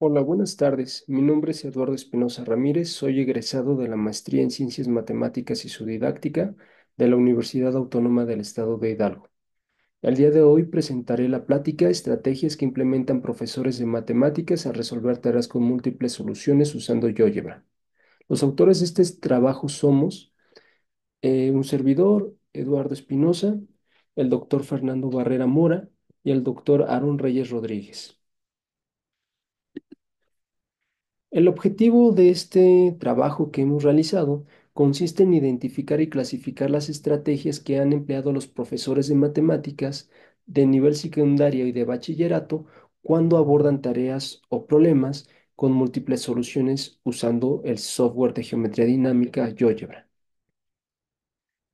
Hola, buenas tardes. Mi nombre es Eduardo Espinosa Ramírez. Soy egresado de la Maestría en Ciencias Matemáticas y su didáctica de la Universidad Autónoma del Estado de Hidalgo. El día de hoy presentaré la plática Estrategias que implementan profesores de matemáticas a resolver tareas con múltiples soluciones usando GeoGebra. Los autores de este trabajo somos eh, un servidor, Eduardo Espinosa, el doctor Fernando Barrera Mora y el doctor Aaron Reyes Rodríguez. El objetivo de este trabajo que hemos realizado consiste en identificar y clasificar las estrategias que han empleado los profesores de matemáticas de nivel secundario y de bachillerato cuando abordan tareas o problemas con múltiples soluciones usando el software de geometría dinámica GeoGebra.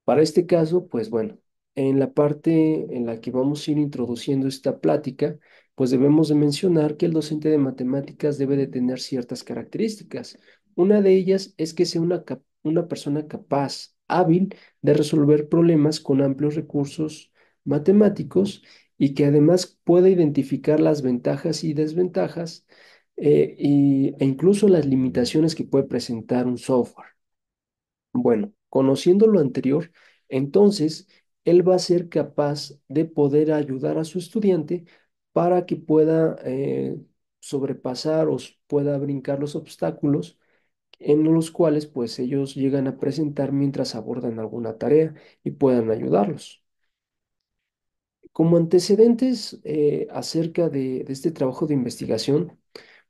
Para este caso, pues bueno, en la parte en la que vamos a ir introduciendo esta plática, pues debemos de mencionar que el docente de matemáticas debe de tener ciertas características. Una de ellas es que sea una, persona capaz, hábil de resolver problemas con amplios recursos matemáticos y que además pueda identificar las ventajas y desventajas eh, e incluso las limitaciones que puede presentar un software. Bueno, conociendo lo anterior, entonces él va a ser capaz de poder ayudar a su estudiante para que pueda eh, sobrepasar o pueda brincar los obstáculos en los cuales pues ellos llegan a presentar mientras abordan alguna tarea y puedan ayudarlos. Como antecedentes eh, acerca de, este trabajo de investigación,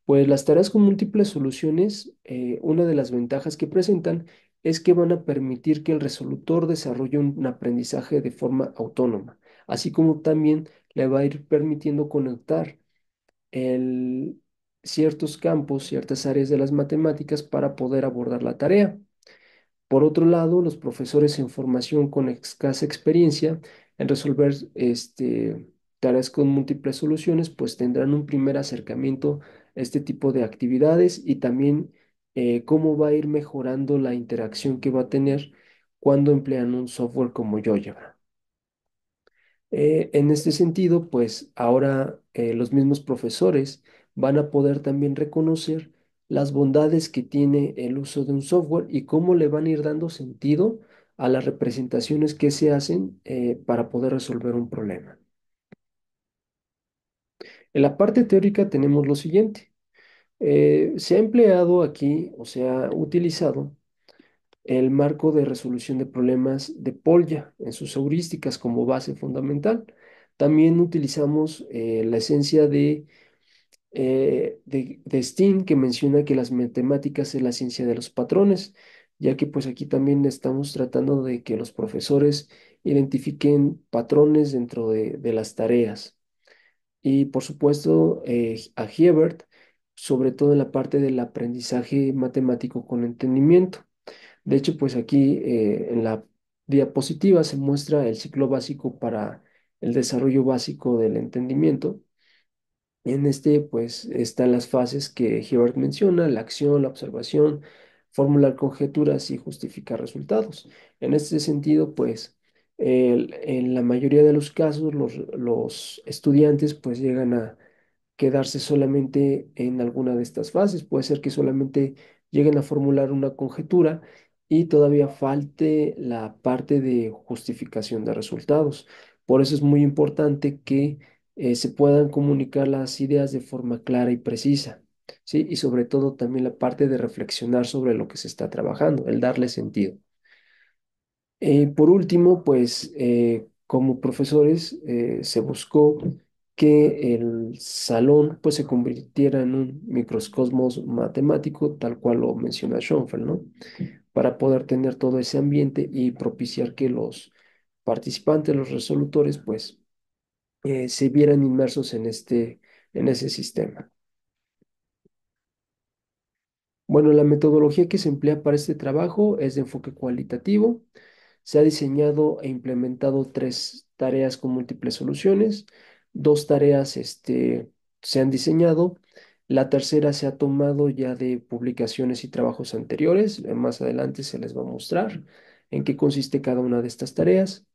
pues las tareas con múltiples soluciones, eh, una de las ventajas que presentan es que van a permitir que el resolutor desarrolle un aprendizaje de forma autónoma, así como también le va a ir permitiendo conectar el, ciertos campos, ciertas áreas de las matemáticas para poder abordar la tarea. Por otro lado, los profesores en formación con escasa experiencia en resolver este, tareas con múltiples soluciones, pues tendrán un primer acercamiento a este tipo de actividades y también eh, cómo va a ir mejorando la interacción que va a tener cuando emplean un software como GeoGebra. Eh, en este sentido, pues ahora eh, los mismos profesores van a poder también reconocer las bondades que tiene el uso de un software y cómo le van a ir dando sentido a las representaciones que se hacen eh, para poder resolver un problema. En la parte teórica tenemos lo siguiente. se ha empleado aquí, o se ha utilizado el marco de resolución de problemas de Polya en sus heurísticas como base fundamental. También utilizamos eh, la esencia de, eh, de, de que menciona que las matemáticas es la ciencia de los patrones, ya que pues aquí también estamos tratando de que los profesores identifiquen patrones dentro de, las tareas. Y por supuesto eh, a Hebert, sobre todo en la parte del aprendizaje matemático con entendimiento. De hecho, pues aquí eh, en la diapositiva se muestra el ciclo básico para el desarrollo básico del entendimiento. En este, pues, están las fases que Hebert menciona, la acción, la observación, formular conjeturas y justificar resultados. En este sentido, pues, en la mayoría de los casos, los, los estudiantes, pues, llegan a quedarse solamente en alguna de estas fases. Puede ser que solamente lleguen a formular una conjetura y todavía falte la parte de justificación de resultados. Por eso es muy importante que eh, se puedan comunicar las ideas de forma clara y precisa, ¿sí? Y sobre todo también la parte de reflexionar sobre lo que se está trabajando, el darle sentido. Eh, por último, pues eh, como profesores se buscó que el salón pues se convirtiera en un microcosmos matemático tal cual lo menciona Schoenfeld, ¿no? para poder tener todo ese ambiente y propiciar que los participantes, los resolutores, pues eh, se vieran inmersos en, este, en ese sistema. Bueno, la metodología que se emplea para este trabajo es de enfoque cualitativo. Se ha diseñado e implementado tres tareas con múltiples soluciones. Dos tareas este, se han diseñado la tercera se ha tomado ya de publicaciones y trabajos anteriores. Eh, más adelante se les va a mostrar en qué consiste cada una de estas tareas.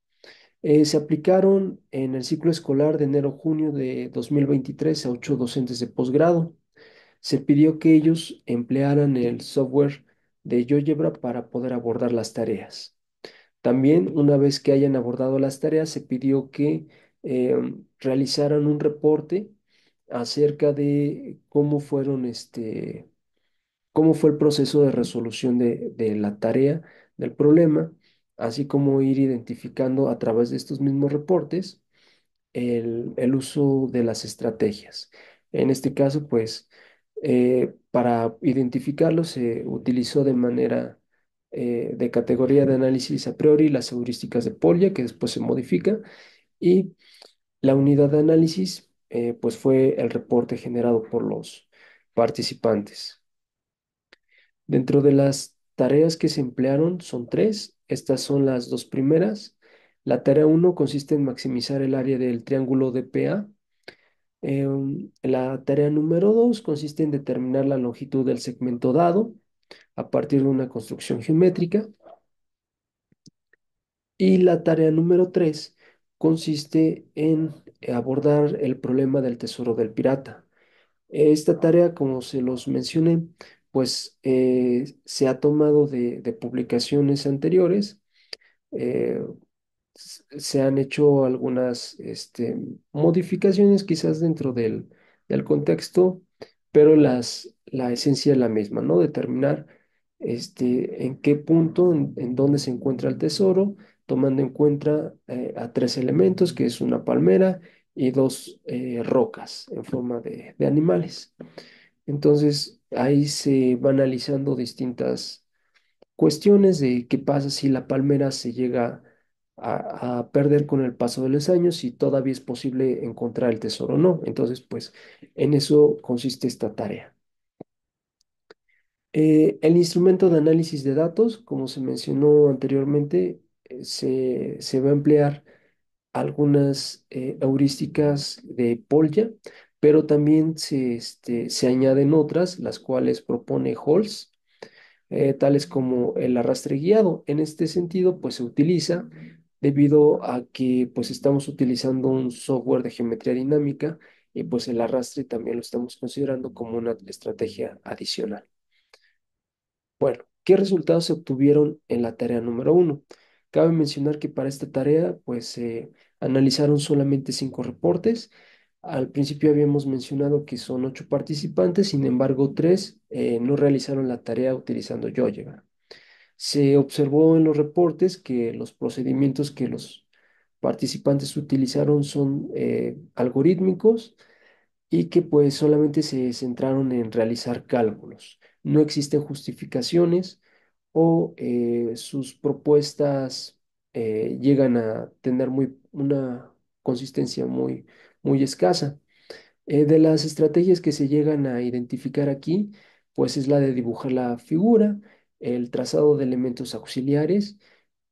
Eh, se aplicaron en el ciclo escolar de enero-junio de 2023 a ocho docentes de posgrado. Se pidió que ellos emplearan el software de YoGebra para poder abordar las tareas. También, una vez que hayan abordado las tareas, se pidió que em, realizaran un reporte acerca de cómo fueron este, cómo fue el proceso de resolución de, la tarea, del problema, así como ir identificando a través de estos mismos reportes el, uso de las estrategias. En este caso, pues, eh, para identificarlo se utilizó de manera eh, de categoría de análisis a priori las heurísticas de Polya, que después se modifica, y la unidad de análisis eh, pues fue el reporte generado por los participantes. Dentro de las tareas que se emplearon son tres, estas son las dos primeras. La tarea 1 consiste en maximizar el área del triángulo DPA. Em, la tarea número 2 consiste en determinar la longitud del segmento dado a partir de una construcción geométrica. Y la tarea número 3 consiste en abordar el problema del tesoro del pirata. Esta tarea, como se los mencioné, pues eh, se ha tomado de, publicaciones anteriores, eh, se han hecho algunas este, modificaciones quizás dentro del, del contexto, pero la esencia es la misma, ¿no? Determinar este, en qué punto, en dónde se encuentra el tesoro, tomando en cuenta eh, a tres elementos, que es una palmera y dos eh, rocas en forma de, animales. Entonces, ahí se van analizando distintas cuestiones de qué pasa si la palmera se llega a, perder con el paso de los años, si todavía es posible encontrar el tesoro o no. Entonces, pues, en eso consiste esta tarea. Eh, el instrumento de análisis de datos, como se mencionó anteriormente, eh, se, va a emplear algunas eh, heurísticas de Polya, pero también este, se, añaden otras, las cuales propone Holz, eh, tales como el arrastre guiado. En este sentido, pues se utiliza debido a que pues estamos utilizando un software de geometría dinámica y pues el arrastre también lo estamos considerando como una estrategia adicional. Bueno, ¿qué resultados se obtuvieron en la tarea número uno? Cabe mencionar que para esta tarea, pues se eh, analizaron solamente cinco reportes. Al principio habíamos mencionado que son ocho participantes, sin embargo, tres eh, no realizaron la tarea utilizando Yoyega. Se observó en los reportes que los procedimientos que los participantes utilizaron son eh, algorítmicos y que pues solamente se centraron en realizar cálculos. No existen justificaciones, o eh, sus propuestas eh, llegan a tener muy, una consistencia muy, muy escasa. Eh, de las estrategias que se llegan a identificar aquí, pues es la de dibujar la figura, el trazado de elementos auxiliares,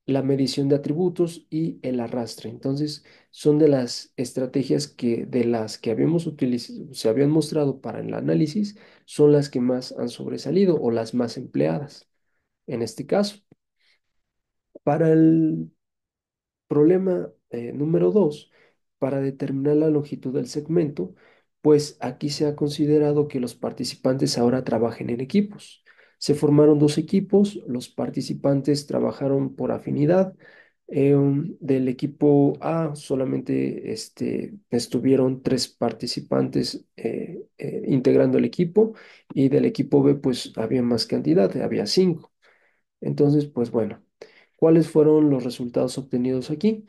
la medición de atributos y el arrastre. Entonces, son de las estrategias que de las que habíamos se habían mostrado para el análisis, son las que más han sobresalido o las más empleadas en este caso. Para el problema eh, número 2, para determinar la longitud del segmento, pues aquí se ha considerado que los participantes ahora trabajen en equipos. Se formaron dos equipos, los participantes trabajaron por afinidad. Em, del equipo A solamente este, estuvieron tres participantes eh, eh, integrando el equipo y del equipo B pues había más cantidad, había cinco. Entonces, pues bueno, ¿cuáles fueron los resultados obtenidos aquí?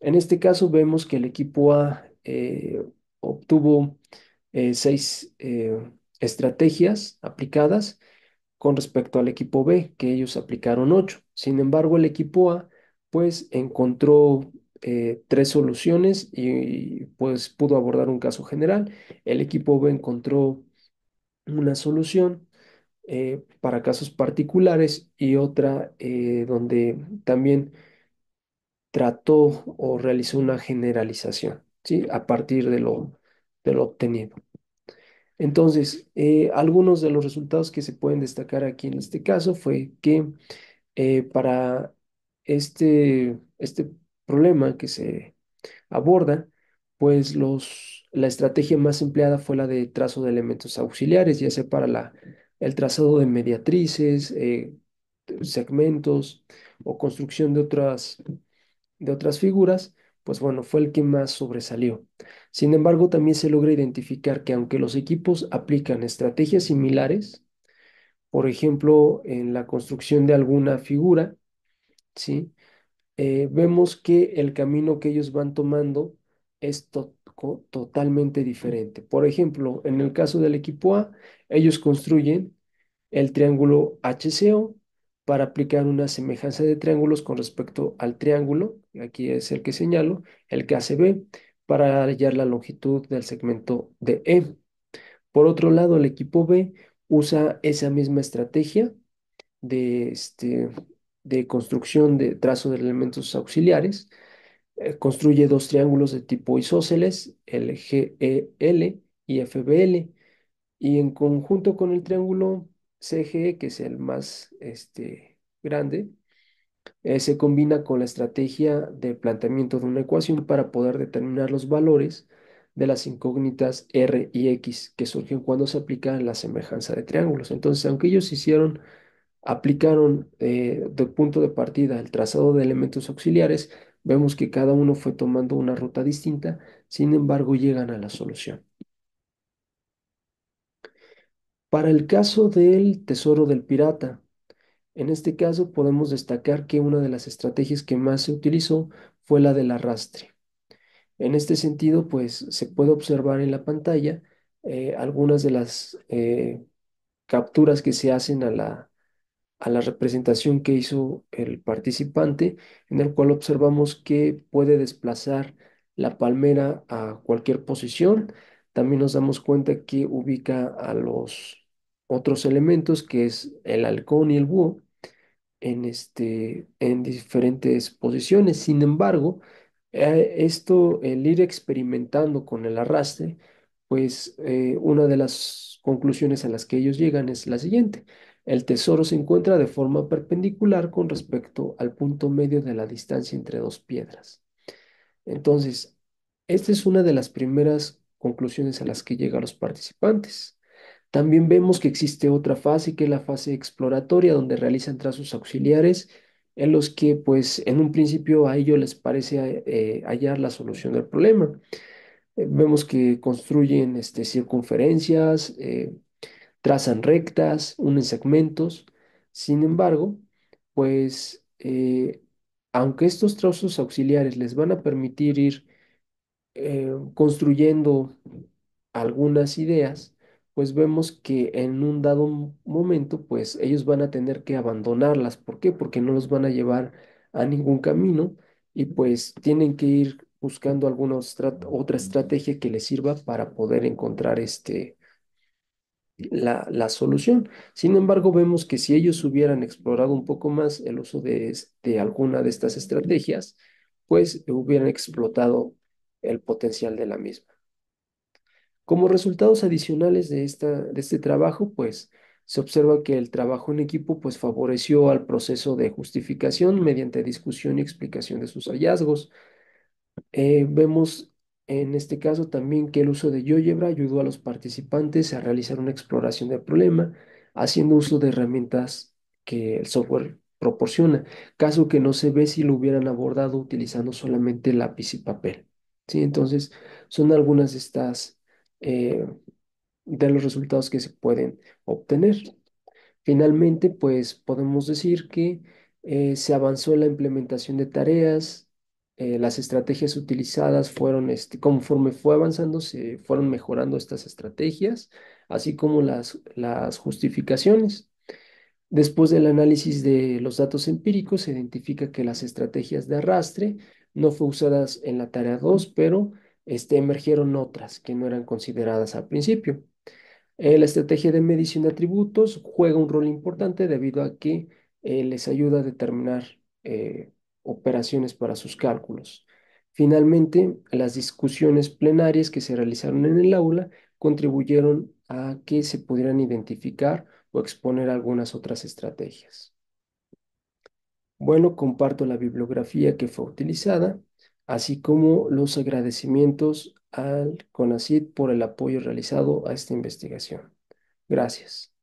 En este caso vemos que el equipo A eh, obtuvo eh, seis eh, estrategias aplicadas con respecto al equipo B, que ellos aplicaron ocho. Sin embargo, el equipo A pues encontró tres soluciones y, pues pudo abordar un caso general. El equipo B encontró una solución eh, para casos particulares y otra eh, donde también trató o realizó una generalización, ¿sí? A partir de lo, de lo obtenido. Entonces, eh, algunos de los resultados que se pueden destacar aquí en este caso fue que para este, este problema que se aborda, pues los, la estrategia más empleada fue la de trazo de elementos auxiliares, ya sea para la el trazado de mediatrices, eh, segmentos o construcción de otras, de otras figuras, pues bueno, fue el que más sobresalió. Sin embargo, también se logra identificar que aunque los equipos aplican estrategias similares, por ejemplo, en la construcción de alguna figura, ¿sí? Eh, vemos que el camino que ellos van tomando es totalmente totalmente diferente. Por ejemplo, en el caso del equipo A, ellos construyen el triángulo HCO para aplicar una semejanza de triángulos con respecto al triángulo, aquí es el que señalo, el B, para hallar la longitud del segmento de E. Por otro lado, el equipo B usa esa misma estrategia de, este, de construcción de trazo de elementos auxiliares eh, construye dos triángulos de tipo isósceles, GEL e, y FBL, y en conjunto con el triángulo CGE, que es el más este, grande, eh, se combina con la estrategia de planteamiento de una ecuación para poder determinar los valores de las incógnitas R y X que surgen cuando se aplica la semejanza de triángulos. Entonces, aunque ellos hicieron, aplicaron eh, de punto de partida el trazado de elementos auxiliares, Vemos que cada uno fue tomando una ruta distinta, sin embargo llegan a la solución. Para el caso del tesoro del pirata, en este caso podemos destacar que una de las estrategias que más se utilizó fue la del arrastre. En este sentido, pues se puede observar en la pantalla eh, algunas de las eh, capturas que se hacen a la, a la representación que hizo el participante, en el cual observamos que puede desplazar la palmera a cualquier posición. También nos damos cuenta que ubica a los otros elementos, que es el halcón y el búho, en, este, en diferentes posiciones. Sin embargo, eh, esto, el ir experimentando con el arrastre, pues eh, una de las conclusiones a las que ellos llegan es la siguiente. El tesoro se encuentra de forma perpendicular con respecto al punto medio de la distancia entre dos piedras. Entonces, esta es una de las primeras conclusiones a las que llegan los participantes. También vemos que existe otra fase que es la fase exploratoria donde realizan trazos auxiliares en los que pues en un principio a ellos les parece eh, hallar la solución del problema vemos que construyen este, circunferencias, eh, trazan rectas, unen segmentos. Sin embargo, pues eh, aunque estos trozos auxiliares les van a permitir ir eh, construyendo algunas ideas, pues vemos que en un dado momento, pues ellos van a tener que abandonarlas. ¿Por qué? Porque no los van a llevar a ningún camino y pues tienen que ir buscando alguna otra estrategia que les sirva para poder encontrar este, la, solución. Sin embargo, vemos que si ellos hubieran explorado un poco más el uso de, de, este, alguna de estas estrategias, pues hubieran explotado el potencial de la misma. Como resultados adicionales de, esta, de este trabajo, pues se observa que el trabajo en equipo pues, favoreció al proceso de justificación mediante discusión y explicación de sus hallazgos, eh, vemos en este caso también que el uso de GeoGebra ayudó a los participantes a realizar una exploración del problema, haciendo uso de herramientas que el software proporciona, caso que no se ve si lo hubieran abordado utilizando solamente lápiz y papel. ¿sí? Entonces, son algunas de estas eh, de los resultados que se pueden obtener. Finalmente, pues podemos decir que eh, se avanzó en la implementación de tareas, eh, las estrategias utilizadas fueron, este, conforme fue avanzando, se fueron mejorando estas estrategias, así como las, las justificaciones. Después del análisis de los datos empíricos, se identifica que las estrategias de arrastre no fue usadas en la tarea 2, pero este, emergieron otras que no eran consideradas al principio. Eh, la estrategia de medición de atributos juega un rol importante debido a que eh, les ayuda a determinar operaciones para sus cálculos. Finalmente, las discusiones plenarias que se realizaron en el aula contribuyeron a que se pudieran identificar o exponer algunas otras estrategias. Bueno, comparto la bibliografía que fue utilizada, así como los agradecimientos al CONACID por el apoyo realizado a esta investigación. Gracias.